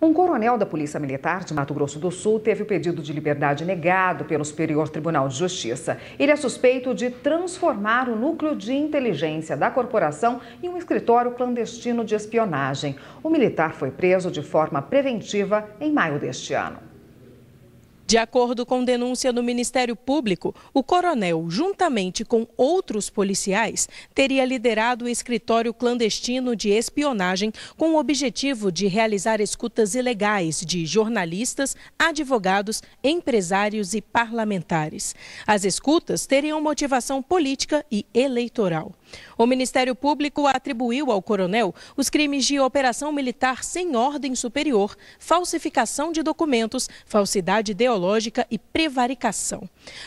Um coronel da Polícia Militar de Mato Grosso do Sul teve o pedido de liberdade negado pelo Superior Tribunal de Justiça. Ele é suspeito de transformar o núcleo de inteligência da corporação em um escritório clandestino de espionagem. O militar foi preso de forma preventiva em maio deste ano. De acordo com denúncia do Ministério Público, o coronel, juntamente com outros policiais, teria liderado o escritório clandestino de espionagem com o objetivo de realizar escutas ilegais de jornalistas, advogados, empresários e parlamentares. As escutas teriam motivação política e eleitoral. O Ministério Público atribuiu ao coronel os crimes de operação militar sem ordem superior, falsificação de documentos, falsidade de ideológica e prevaricação.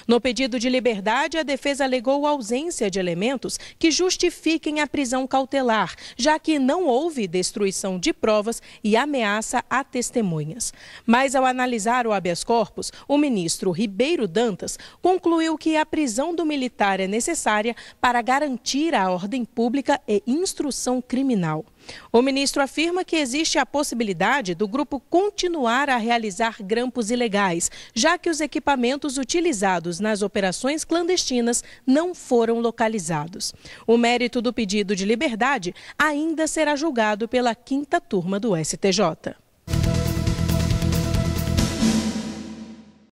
No pedido de liberdade, a defesa alegou ausência de elementos que justifiquem a prisão cautelar, já que não houve destruição de provas e ameaça a testemunhas. Mas ao analisar o habeas corpus, o ministro Ribeiro Dantas concluiu que a prisão do militar é necessária para garantir a ordem pública e instrução criminal. O ministro afirma que existe a possibilidade do grupo continuar a realizar grampos ilegais, já que os equipamentos utilizados nas operações clandestinas não foram localizados. O mérito do pedido de liberdade ainda será julgado pela quinta turma do STJ.